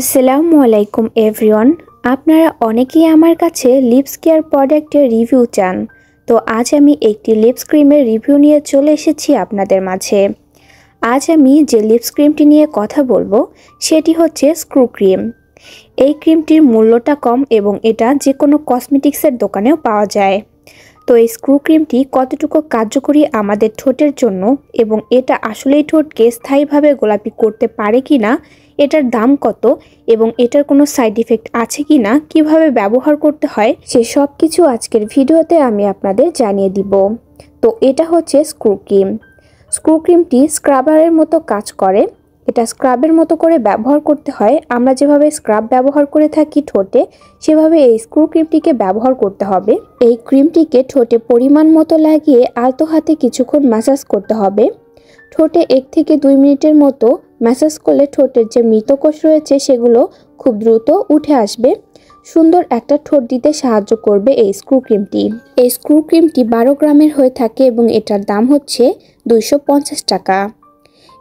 আসসালামু আলাইকুম এভরিওয়ান আপনারা অনেকেই আমার কাছে লিপস কেয়ার প্রোডাক্টের রিভিউ চান তো আজ আমি একটি লিপস ক্রিমের রিভিউ নিয়ে চলে এসেছি আপনাদের মাঝে আজ আমি যে লিপস ক্রিমটি নিয়ে কথা বলবো সেটি হচ্ছে স্ক্রু ক্রিম এই ক্রিমটির মূল্যটা কম এবং এটা যে কোনো কসমেটিক্সের দোকানেও পাওয়া যায় তো এই স্ক্রু ক্রিমটি কতটুকু কার্যকরী আমাদের ঠোঁটের জন্য এবং এটা আসলেই ঠোঁটকে স্থায়ীভাবে গোলাপি করতে পারে কি না এটার দাম কত এবং এটার কোনো সাইড ইফেক্ট আছে কি না কীভাবে ব্যবহার করতে হয় সে সব কিছু আজকের ভিডিওতে আমি আপনাদের জানিয়ে দিব তো এটা হচ্ছে স্ক্রু ক্রিম স্ক্রু ক্রিমটি স্ক্রাবারের মতো কাজ করে এটা স্ক্রাবের মতো করে ব্যবহার করতে হয় আমরা যেভাবে স্ক্রাব ব্যবহার করে থাকি ঠোঁটে সেভাবে এই স্ক্রু ক্রিমটিকে ব্যবহার করতে হবে এই ক্রিমটিকে ঠোঁটে পরিমাণ মতো লাগিয়ে আলতো হাতে কিছুক্ষণ ম্যাসাজ করতে হবে ঠোঁটে এক থেকে দুই মিনিটের মতো ম্যাসাজ করলে ঠোঁটের যে মৃতকোষ রয়েছে সেগুলো খুব দ্রুত উঠে আসবে সুন্দর একটা ঠোঁট দিতে সাহায্য করবে এই স্ক্রু ক্রিমটি এই স্ক্রু ক্রিমটি বারো গ্রামের হয়ে থাকে এবং এটার দাম হচ্ছে দুইশো টাকা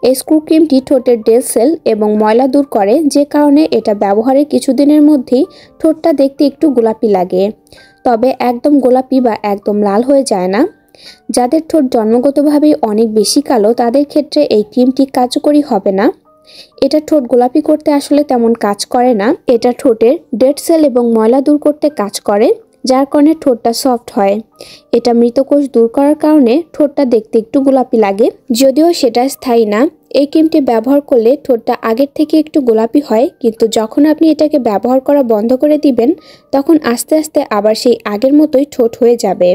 এই স্ক্রু ক্রিমটি ঠোঁটের ডেল সেল এবং ময়লা দূর করে যে কারণে এটা ব্যবহারের কিছুদিনের মধ্যেই ঠোঁটটা দেখতে একটু গোলাপি লাগে তবে একদম গোলাপি বা একদম লাল হয়ে যায় না যাদের ঠোঁট জন্মগতভাবে অনেক বেশি কালো তাদের ক্ষেত্রে এই ক্রিমটি কার্যকরী হবে না এটা ঠোঁট গোলাপি করতে আসলে তেমন কাজ করে না এটা ঠোঁটের ডেড সেল এবং ময়লা দূর করতে কাজ করে যার কারণে ঠোঁটটা সফট হয় এটা মৃতকোষ দূর করার কারণে ঠোঁটটা দেখতে একটু গোলাপি লাগে যদিও সেটা স্থায়ী না এই ক্রিমটি ব্যবহার করলে ঠোঁটটা আগের থেকে একটু গোলাপি হয় কিন্তু যখন আপনি এটাকে ব্যবহার করা বন্ধ করে দিবেন তখন আস্তে আস্তে আবার সেই আগের মতোই ঠোঁট হয়ে যাবে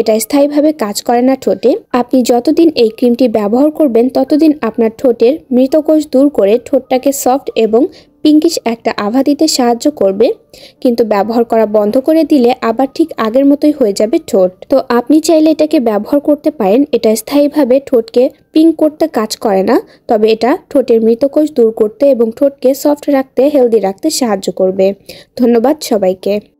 এটা স্থায়ীভাবে কাজ করে না ঠোঁটে আপনি যতদিন এই ক্রিমটি ব্যবহার করবেন ততদিন আপনার ঠোঁটের মৃতকোষ দূর করে ঠোঁটটাকে সফট এবং পিঙ্কিশ একটা আভা দিতে সাহায্য করবে কিন্তু ব্যবহার করা বন্ধ করে দিলে আবার ঠিক আগের মতোই হয়ে যাবে ঠোঁট তো আপনি চাইলে এটাকে ব্যবহার করতে পারেন এটা স্থায়ীভাবে ঠোঁটকে পিঙ্ক করতে কাজ করে না তবে এটা ঠোঁটের মৃতকোষ দূর করতে এবং ঠোঁটকে সফট রাখতে হেলদি রাখতে সাহায্য করবে ধন্যবাদ সবাইকে